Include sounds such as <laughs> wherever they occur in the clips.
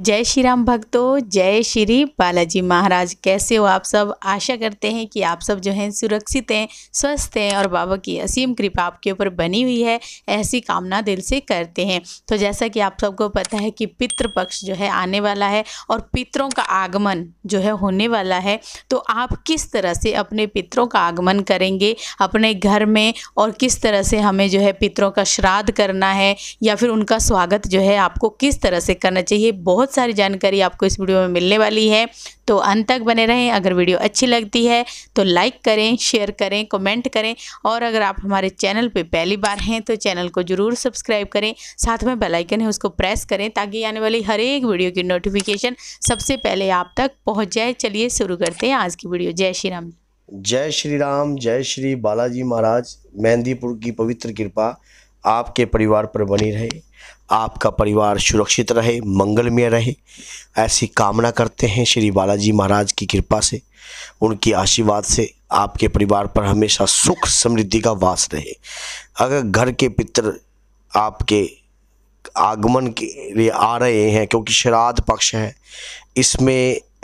जय श्री राम भक्तों जय श्री बालाजी महाराज कैसे हो आप सब आशा करते हैं कि आप सब जो हैं सुरक्षित हैं स्वस्थ हैं और बाबा की असीम कृपा आपके ऊपर बनी हुई है ऐसी कामना दिल से करते हैं तो जैसा कि आप सबको पता है कि पितृ पक्ष जो है आने वाला है और पितरों का आगमन जो है होने वाला है तो आप किस तरह से अपने पितरों का आगमन करेंगे अपने घर में और किस तरह से हमें जो है पितरों का श्राद्ध करना है या फिर उनका स्वागत जो है आपको किस तरह से करना चाहिए बहुत बहुत सारी जानकारी आपको इस वीडियो में मिलने वाली है तो अंत तक बने रहें अगर वीडियो अच्छी लगती है तो लाइक करें शेयर करें कमेंट करें और अगर आप हमारे चैनल पर पहली बार हैं तो चैनल को ज़रूर सब्सक्राइब करें साथ में बेलाइकन है उसको प्रेस करें ताकि आने वाली हर एक वीडियो की नोटिफिकेशन सबसे पहले आप तक पहुँच जाए चलिए शुरू करते हैं आज की वीडियो जय श्री राम जय श्री राम जय श्री बालाजी महाराज मेहंदीपुर की पवित्र कृपा आपके परिवार पर बनी रहे आपका परिवार सुरक्षित रहे मंगलमय रहे ऐसी कामना करते हैं श्री बालाजी महाराज की कृपा से उनकी आशीर्वाद से आपके परिवार पर हमेशा सुख समृद्धि का वास रहे अगर घर के पितर आपके आगमन के लिए आ रहे हैं क्योंकि श्राद्ध पक्ष है इसमें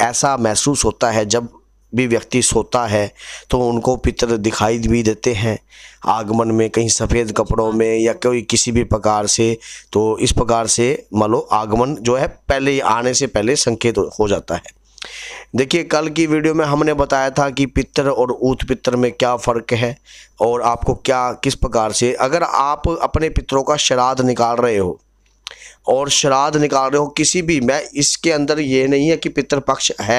ऐसा महसूस होता है जब भी व्यक्ति सोता है तो उनको पितर दिखाई भी देते हैं आगमन में कहीं सफ़ेद कपड़ों हाँ। में या कोई किसी भी प्रकार से तो इस प्रकार से मान लो आगमन जो है पहले आने से पहले संकेत हो जाता है देखिए कल की वीडियो में हमने बताया था कि पितर और ऊत पितर में क्या फ़र्क है और आपको क्या किस प्रकार से अगर आप अपने पितरों का श्राद्ध निकाल रहे हो और श्राद्ध निकाल रहे हो किसी भी मैं इसके अंदर ये नहीं है कि पितर पक्ष है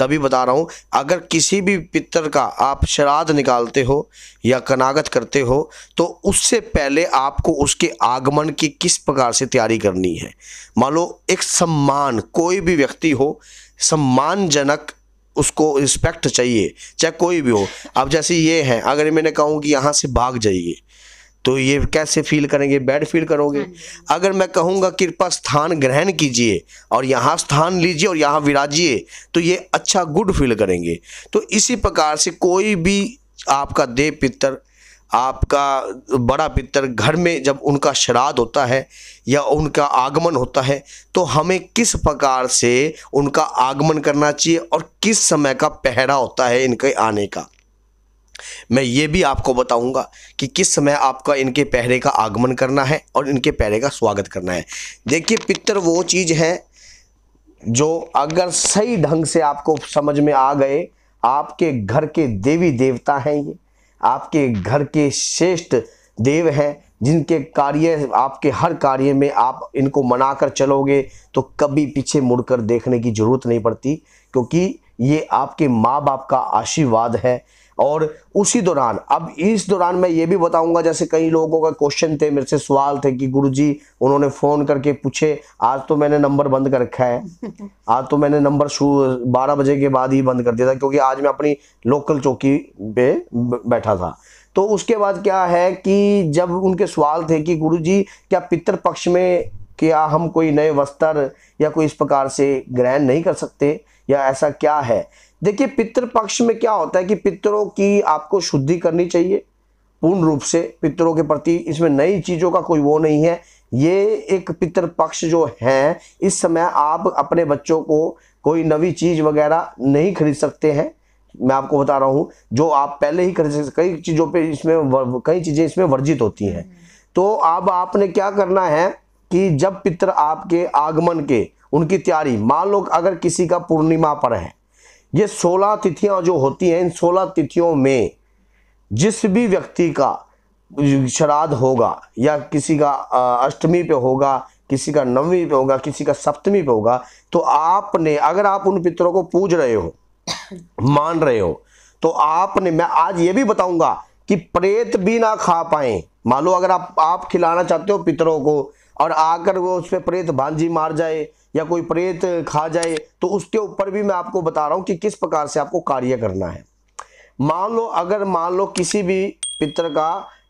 तभी बता रहा हूँ अगर किसी भी पितर का आप श्राद्ध निकालते हो या कनागत करते हो तो उससे पहले आपको उसके आगमन की किस प्रकार से तैयारी करनी है मान लो एक सम्मान कोई भी व्यक्ति हो सम्मानजनक उसको रिस्पेक्ट चाहिए चाहे कोई भी हो अब जैसे ये हैं अगर मैंने कहूँ कि यहाँ से भाग जाइए तो ये कैसे फील करेंगे बैड फील करोगे हाँ अगर मैं कहूँगा कृपा स्थान ग्रहण कीजिए और यहाँ स्थान लीजिए और यहाँ विराजिए तो ये अच्छा गुड फील करेंगे तो इसी प्रकार से कोई भी आपका देव पितर आपका बड़ा पितर घर में जब उनका श्राद्ध होता है या उनका आगमन होता है तो हमें किस प्रकार से उनका आगमन करना चाहिए और किस समय का पहरा होता है इनके आने का मैं ये भी आपको बताऊंगा कि किस समय आपका इनके पहरे का आगमन करना है और इनके पहरे का स्वागत करना है देखिए पितर वो चीज़ है जो अगर सही ढंग से आपको समझ में आ गए आपके घर के देवी देवता हैं ये आपके घर के श्रेष्ठ देव हैं जिनके कार्य आपके हर कार्य में आप इनको मनाकर चलोगे तो कभी पीछे मुड़कर देखने की ज़रूरत नहीं पड़ती क्योंकि ये आपके माँ बाप का आशीर्वाद है और उसी दौरान अब इस दौरान मैं ये भी बताऊंगा जैसे कई लोगों का क्वेश्चन थे मेरे से सवाल थे कि गुरुजी उन्होंने फ़ोन करके पूछे आज तो मैंने नंबर बंद कर रखा है <laughs> आज तो मैंने नंबर बारह बजे के बाद ही बंद कर दिया था क्योंकि आज मैं अपनी लोकल चौकी पे बैठा था तो उसके बाद क्या है कि जब उनके सवाल थे कि जी क्या पितृपक्ष पक्ष में क्या हम कोई नए वस्त्र या कोई इस प्रकार से ग्रहण नहीं कर सकते या ऐसा क्या है देखिए पितृ पक्ष में क्या होता है कि पितरों की आपको शुद्धि करनी चाहिए पूर्ण रूप से पितरों के प्रति इसमें नई चीज़ों का कोई वो नहीं है ये एक पितर पक्ष जो है इस समय आप अपने बच्चों को कोई नवी चीज़ वगैरह नहीं खरीद सकते हैं मैं आपको बता रहा हूं जो आप पहले ही खरीद सकते कई चीज़ों पे इसमें कई चीज़ें इसमें वर्जित होती हैं तो अब आपने क्या करना है कि जब पितर आपके आगमन के उनकी तैयारी मान लो अगर किसी का पूर्णिमा पर है ये सोलह तिथियां जो होती हैं इन सोलह तिथियों में जिस भी व्यक्ति का श्राद्ध होगा या किसी का अष्टमी पे होगा किसी का नवमी पे होगा किसी का सप्तमी पे होगा तो आपने अगर आप उन पितरों को पूज रहे हो मान रहे हो तो आपने मैं आज ये भी बताऊंगा कि प्रेत भी ना खा पाए मान लो अगर आप आप खिलाना चाहते हो पितरों को और आकर वो उस पर प्रेत भांजी मार जाए या कोई प्रेत खा जाए तो उसके ऊपर भी मैं आपको बता रहा हूँ कि किस प्रकार से आपको कार्य करना है मान लो अगर मान लो किसी भी पितर का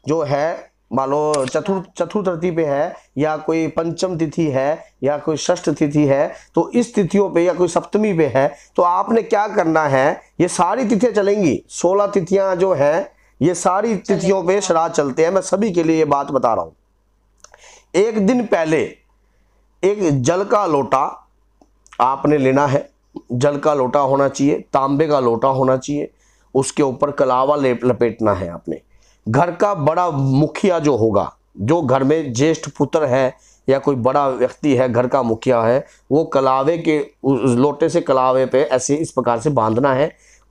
जो है मान लो चतुर्थ चतुर्थी पे है या कोई पंचम तिथि है या कोई षष्ठ तिथि है तो इस तिथियों पे या कोई सप्तमी पे है तो आपने क्या करना है ये सारी तिथियां चलेंगी सोलह तिथियां जो हैं ये सारी तिथियों पे श्राद्ध चलते हैं मैं सभी के लिए ये बात बता रहा हूँ एक दिन पहले एक जल का लोटा आपने लेना है जल का लोटा होना चाहिए तांबे का लोटा होना चाहिए उसके ऊपर कलावा लपेटना है आपने घर का बड़ा मुखिया जो होगा जो घर में ज्येष्ठ पुत्र है या कोई बड़ा व्यक्ति है घर का मुखिया है वो कलावे के उस लोटे से कलावे पे ऐसे इस प्रकार से बांधना है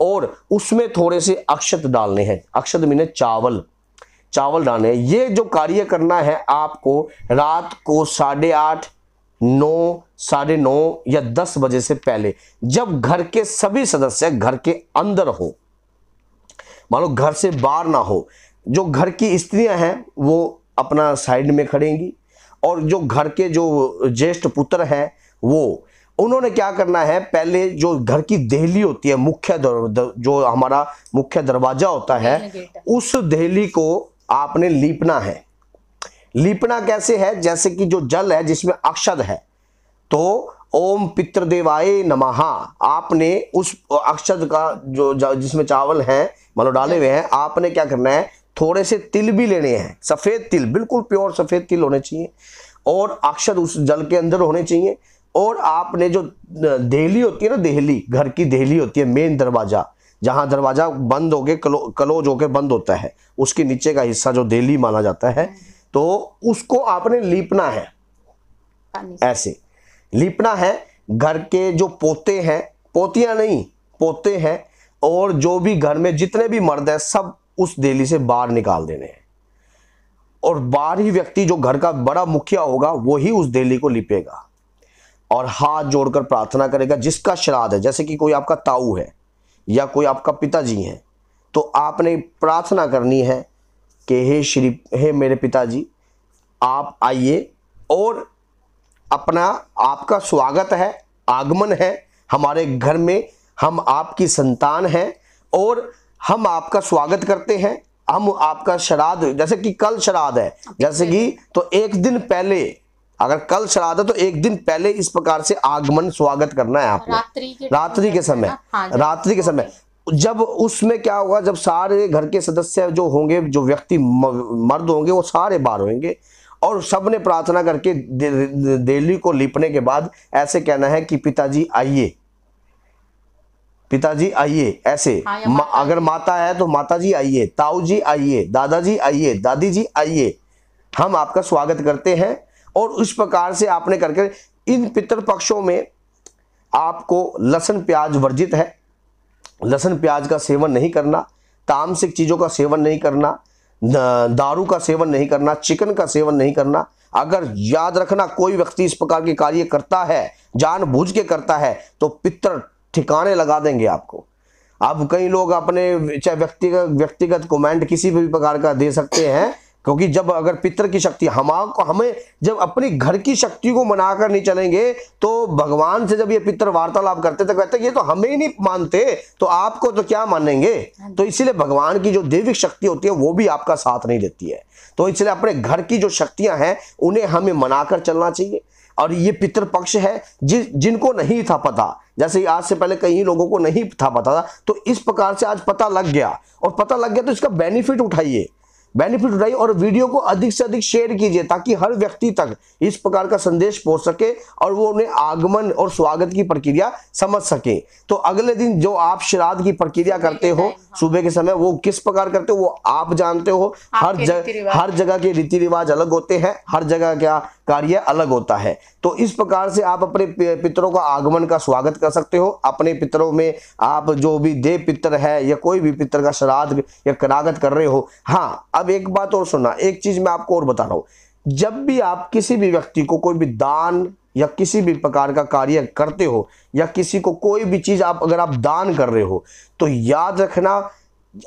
और उसमें थोड़े से अक्षत डालने हैं अक्षत मीने चावल चावल डालने ये जो कार्य करना है आपको रात को साढ़े आठ नौ साढ़े नौ या दस बजे से पहले जब घर के सभी सदस्य घर के अंदर हो मान लो घर से बाहर ना हो जो घर की स्त्रियां हैं वो अपना साइड में खड़ेंगी और जो घर के जो ज्येष्ठ पुत्र हैं वो उन्होंने क्या करना है पहले जो घर की दहली होती है मुख्य दर, दर, जो हमारा मुख्य दरवाजा होता है उस दहली को आपने लीपना है लीपना कैसे है जैसे कि जो जल है जिसमें अक्षद है तो ओम पितृदेवाय नमः आपने उस अक्षद का जो जिसमें चावल है मानो डाले हुए हैं आपने क्या करना है थोड़े से तिल भी लेने हैं सफ़ेद तिल बिल्कुल प्योर सफ़ेद तिल होने चाहिए और अक्षत उस जल के अंदर होने चाहिए और आपने जो दहली होती है ना दहली घर की दहली होती है मेन दरवाज़ा जहां दरवाज़ा बंद होके कलो, कलोज होके बंद होता है उसके नीचे का हिस्सा जो दहली माना जाता है तो उसको आपने लीपना है ऐसे लीपना है घर के जो पोते हैं पोतियां नहीं पोते हैं और जो भी घर में जितने भी मर्द हैं सब उस देली से बाहर निकाल देने हैं और बाहर ही व्यक्ति जो घर का बड़ा मुखिया होगा वही उस देली को लिपेगा और हाथ जोड़कर प्रार्थना करेगा जिसका श्राद्ध है जैसे कि कोई आपका ताऊ है या कोई आपका पिताजी है तो आपने प्रार्थना करनी है कि हे श्री हे मेरे पिताजी आप आइए और अपना आपका स्वागत है आगमन है हमारे घर में हम आपकी संतान हैं और हम आपका स्वागत करते हैं हम आपका श्राद्ध जैसे कि कल श्राद्ध है जैसे कि तो एक दिन पहले अगर कल श्राद्ध है तो एक दिन पहले इस प्रकार से आगमन स्वागत करना है आपको रात्रि के, के समय हाँ रात्रि के समय जब उसमें क्या होगा जब सारे घर के सदस्य जो होंगे जो व्यक्ति मर्द होंगे वो सारे बाहर होंगे और सब ने प्रार्थना करके देली को लिपने के बाद ऐसे कहना है कि पिताजी आइए पिताजी आइए ऐसे हाँ मा, अगर माता है तो माता जी आइए ताऊ जी आइए दादाजी आइए दादी जी आइए हम आपका स्वागत करते हैं और उस प्रकार से आपने करके इन पितृ पक्षों में आपको लसन प्याज वर्जित है लहसुन प्याज का सेवन नहीं करना तामसिक चीज़ों का सेवन नहीं करना दारू का सेवन नहीं करना चिकन का सेवन नहीं करना अगर याद रखना कोई व्यक्ति इस प्रकार के कार्य करता है जानबूझ के करता है तो पितर ठिकाने लगा देंगे आपको अब कई लोग अपने चाहे व्यक्तिगत व्यक्तिगत कमेंट किसी भी प्रकार का दे सकते हैं क्योंकि जब अगर पितर की शक्ति हम को हमें जब अपनी घर की शक्ति को मनाकर नहीं चलेंगे तो भगवान से जब ये पितर वार्तालाप करते तो कहते ये तो हमें ही नहीं मानते तो आपको तो क्या मानेंगे हाँ तो इसीलिए भगवान की जो देविक शक्ति होती है वो भी आपका साथ नहीं देती है तो इसलिए अपने घर की जो शक्तियां हैं उन्हें हमें मनाकर चलना चाहिए और ये पितर पक्ष है जि, जिनको नहीं था पता जैसे आज से पहले कई लोगों को नहीं था पता था तो इस प्रकार से आज पता लग गया और पता लग गया तो इसका बेनिफिट उठाइए बेनिफिट उठाइए और वीडियो को अधिक से अधिक शेयर कीजिए ताकि हर व्यक्ति तक इस प्रकार का संदेश पहुंच सके और वो उन्हें आगमन और स्वागत की प्रक्रिया समझ सके तो अगले दिन जो आप श्राद्ध की प्रक्रिया करते हो सुबह के समय वो किस प्रकार करते हो वो आप जानते हो हर जगह हर जगह के रीति रिवाज अलग होते हैं हर जगह क्या कार्य अलग होता है तो इस प्रकार से आप अपने पितरों का आगमन का स्वागत कर सकते हो अपने पितरों में आप जो भी देव पितर है या कोई भी पितर का श्राद्ध या करागत कर रहे हो हाँ अब एक बात और सुनना एक चीज मैं आपको और बता रहा हूं जब भी आप किसी भी व्यक्ति को कोई भी दान या किसी भी प्रकार का कार्य करते हो या किसी को कोई भी चीज़ आप अगर आप दान कर रहे हो तो याद रखना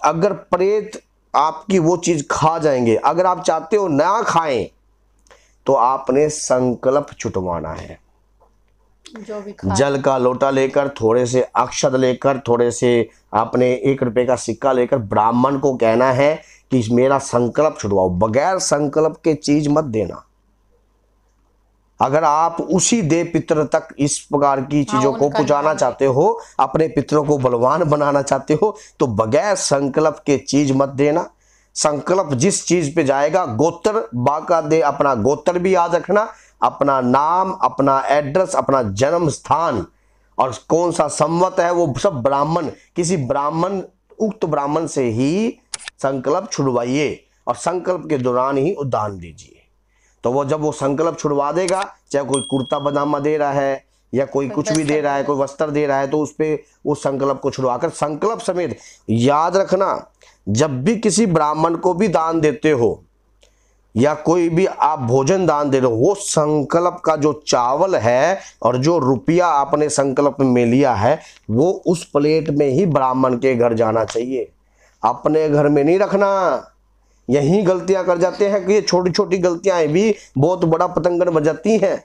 अगर प्रेत आपकी वो चीज़ खा जाएंगे अगर आप चाहते हो ना खाएं तो आपने संकल्प छुटवाना है जल का लोटा लेकर थोड़े से अक्षत लेकर थोड़े से आपने एक रुपए का सिक्का लेकर ब्राह्मण को कहना है कि मेरा संकल्प छुटवाओ बगैर संकल्प के चीज मत देना अगर आप उसी दे पितर तक इस प्रकार की हाँ, चीजों को पुजाना चाहते हो अपने पितरों को बलवान बनाना चाहते हो तो बगैर संकल्प के चीज मत देना संकल्प जिस चीज पे जाएगा गोत्र बाका दे अपना गोत्र भी याद रखना अपना नाम अपना एड्रेस अपना जन्म स्थान और कौन सा संवत है वो सब ब्राह्मण किसी ब्राह्मण उक्त ब्राह्मण से ही संकल्प छुड़वाइए और संकल्प के दौरान ही उदान दीजिए तो वो जब वो संकल्प छुड़वा देगा चाहे कोई कुर्ता बदामा दे रहा है या कोई कुछ भी दे रहा है कोई वस्त्र दे रहा है तो उस पर उस संकल्प को छुड़वाकर संकल्प समेत याद रखना जब भी किसी ब्राह्मण को भी दान देते हो या कोई भी आप भोजन दान दे रहे हो वो संकल्प का जो चावल है और जो रुपया आपने संकल्प में लिया है वो उस प्लेट में ही ब्राह्मण के घर जाना चाहिए अपने घर में नहीं रखना यही गलतियां कर जाते हैं कि ये छोटी छोटी गलतियां भी बहुत बड़ा पतंगन बजाती हैं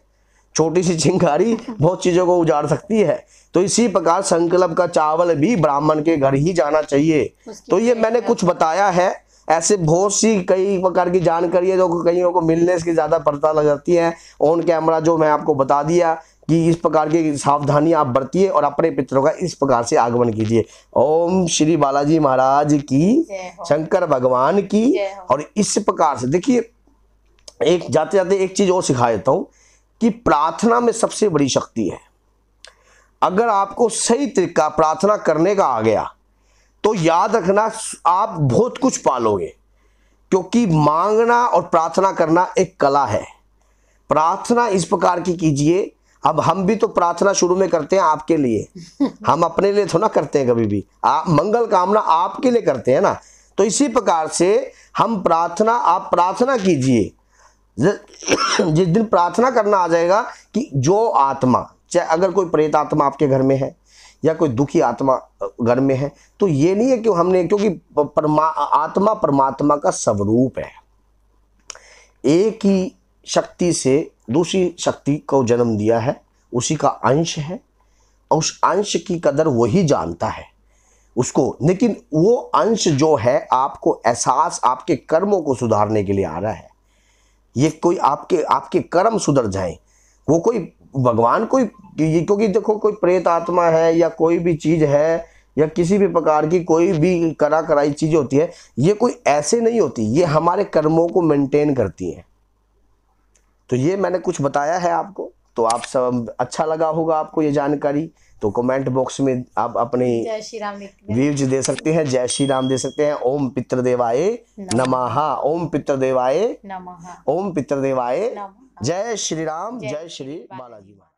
छोटी सी चिंगारी बहुत चीजों को उजाड़ सकती है तो इसी प्रकार संकल्प का चावल भी ब्राह्मण के घर ही जाना चाहिए तो ये मैंने कुछ बताया है ऐसे बहुत सी कई प्रकार की जानकारी है जो कईयों को मिलने से ज़्यादा पता लग जाती है ऑन कैमरा जो मैं आपको बता दिया कि इस प्रकार की सावधानी आप बरतिए और अपने पितरों का इस प्रकार से आगमन कीजिए ओम श्री बालाजी महाराज की शंकर भगवान की और इस प्रकार से देखिए एक जाते जाते एक चीज़ और सिखा देता हूँ कि प्रार्थना में सबसे बड़ी शक्ति है अगर आपको सही तरीका प्रार्थना करने का आ गया तो याद रखना आप बहुत कुछ पालोगे क्योंकि मांगना और प्रार्थना करना एक कला है प्रार्थना इस प्रकार की कीजिए अब हम भी तो प्रार्थना शुरू में करते हैं आपके लिए <laughs> हम अपने लिए थोड़ा करते हैं कभी भी आप मंगल कामना आपके लिए करते हैं ना तो इसी प्रकार से हम प्रार्थना आप प्रार्थना कीजिए <coughs> जिस दिन प्रार्थना करना आ जाएगा कि जो आत्मा चाहे अगर कोई प्रेत आत्मा आपके घर में है या कोई दुखी आत्मा घर में है तो ये नहीं है कि हमने क्योंकि परमा आत्मा परमात्मा का स्वरूप है एक ही शक्ति से दूसरी शक्ति को जन्म दिया है उसी का अंश है और उस अंश की कदर वही जानता है उसको लेकिन वो अंश जो है आपको एहसास आपके कर्मों को सुधारने के लिए आ रहा है ये कोई आपके आपके कर्म सुधर जाएं वो कोई भगवान कोई क्योंकि देखो कोई प्रेत आत्मा है या कोई भी चीज़ है या किसी भी प्रकार की कोई भी करा कराई चीज़ होती है ये कोई ऐसे नहीं होती ये हमारे कर्मों को मेंटेन करती है तो ये मैंने कुछ बताया है आपको तो आप सब अच्छा लगा होगा आपको ये जानकारी तो कमेंट बॉक्स में आप अपनी व्यूज दे सकते हैं जय श्री राम दे सकते हैं ओम देवाय नमः ओम पितृदेवाय नमः ओम देवाय जय श्री राम जय श्री बालाजी